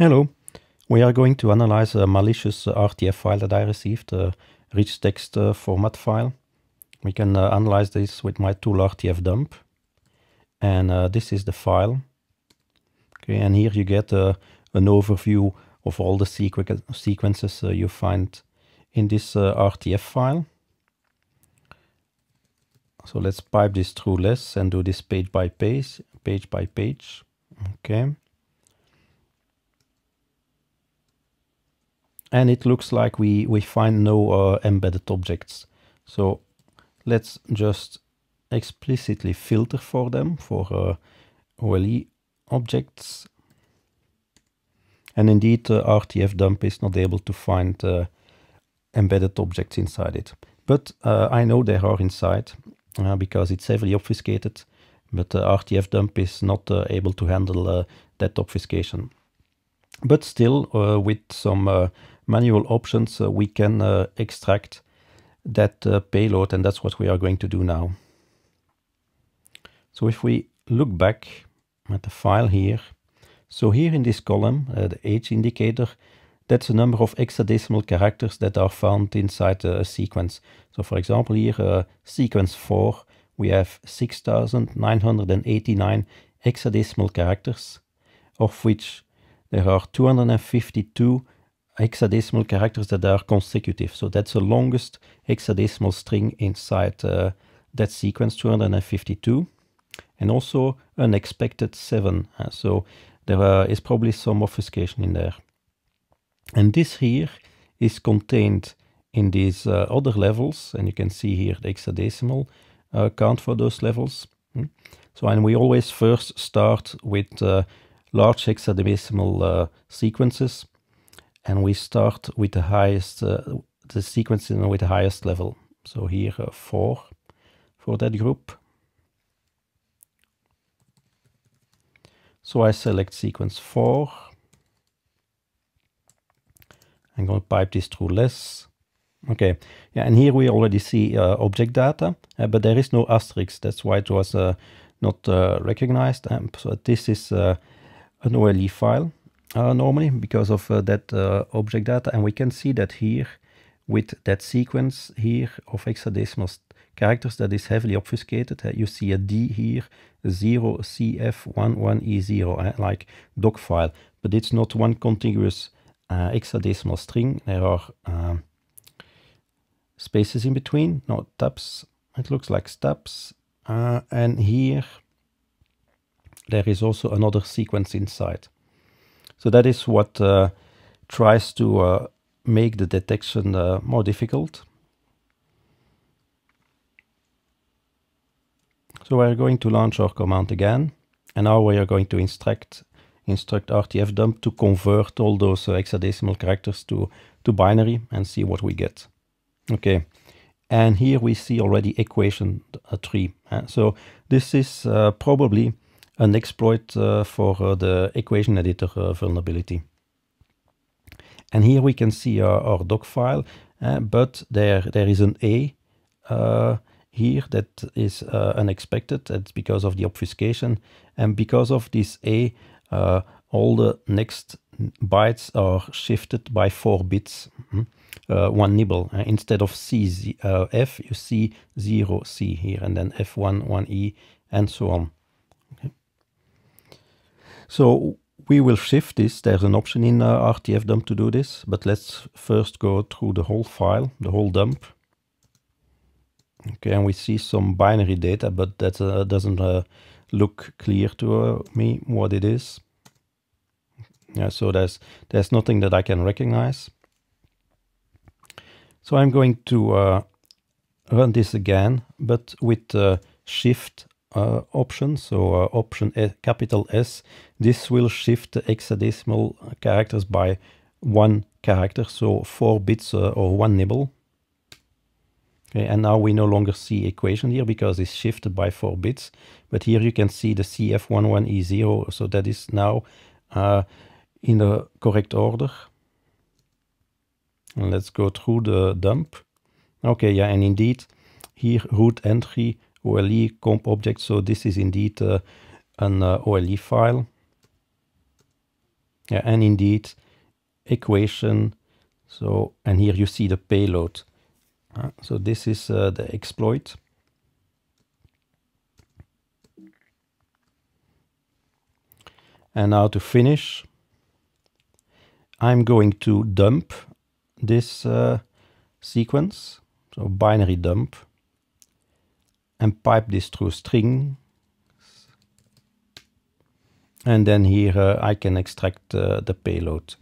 Hello. We are going to analyze a malicious RTF file that I received, a rich text uh, format file. We can uh, analyze this with my tool RTF dump. And uh, this is the file. Okay, and here you get uh, an overview of all the sequ sequences uh, you find in this uh, RTF file. So let's pipe this through less and do this page by page, page by page. Okay. and it looks like we, we find no uh, embedded objects. So let's just explicitly filter for them for uh, OLE objects. And indeed, uh, RTF dump is not able to find uh, embedded objects inside it. But uh, I know there are inside uh, because it's heavily obfuscated. But uh, RTF dump is not able to handle that obfuscation. But still, with some manual options, uh, we can uh, extract that uh, payload, and that's what we are going to do now. So if we look back at the file here, so here in this column, the age indicator, that's the number of hexadecimal characters that are found inside a sequence. So for example here, uh, sequence 4, we have 6,989 hexadecimal characters, of which there are 252 hexadecimal characters that are consecutive. So that's the longest hexadecimal string inside uh, that sequence, 252. And also an expected 7. Uh, so there uh, is probably some obfuscation in there. And this here is contained in these uh, other levels. And you can see here the hexadecimal uh, count for those levels. Mm. So, and we always first start with uh, large hexadecimal sequences and we start with the highest, uh, the sequence with the highest level. So here uh, 4 for that group. So I select sequence 4. I'm going to pipe this through less. Okay, yeah, and here we already see uh, object data, uh, but there is no asterisk. That's why it was uh, not uh, recognized. Um, so this is uh, an OLE file uh, normally because of uh, that uh, object data. And we can see that here with that sequence here of hexadecimal characters that is heavily obfuscated. Uh, you see a D here, 0CF11E0, uh, like doc file, But it's not one contiguous uh, hexadecimal string. There are um, spaces in between, not tabs. It looks like tabs. and here there is also another sequence inside. So that is what uh, tries to uh, make the detection uh, more difficult. So we're going to launch our command again. And now we are going to instruct, instruct rtfdump to convert all those hexadecimal characters to, to binary and see what we get. Okay. And here we see already equation 3. so this is uh, probably an exploit for eh, the eh, equation editor eh, vulnerability. And here we can see our, our doc file, but there, there is an A here that is unexpected. That's because of the obfuscation. And because of this A, all the next bytes are shifted by four bits, mm -hmm. uh, one nibble. Uh, instead of C, Z, uh, F, you see 0C here, and then F1, 1E, and so on. Okay. So we will shift this. There's an option in uh, RTF dump to do this, but let's first go through the whole file, the whole dump. Okay, and we see some binary data, but that uh, doesn't uh, look clear to uh, me what it is. Yeah, so there's there's nothing that I can recognize. So I'm going to uh, run this again, but with uh, Shift uh, option, so uh, option S, capital S, this will shift the hexadecimal characters by one character, so four bits uh, or one nibble. Okay, and now we no longer see equation here because it's shifted by four bits, but here you can see the CF11E0, so that is now uh, in the correct order. And let's go through the dump. Okay, yeah, and indeed, here root entry OLE comp object. So this is indeed uh, an uh, OLE file. Yeah, and indeed equation. So, and here you see the payload. Uh, so this is uh, the exploit. And now to finish, I'm going to dump this uh, sequence, so binary dump and pipe this through string. And then here uh, I can extract uh, the payload.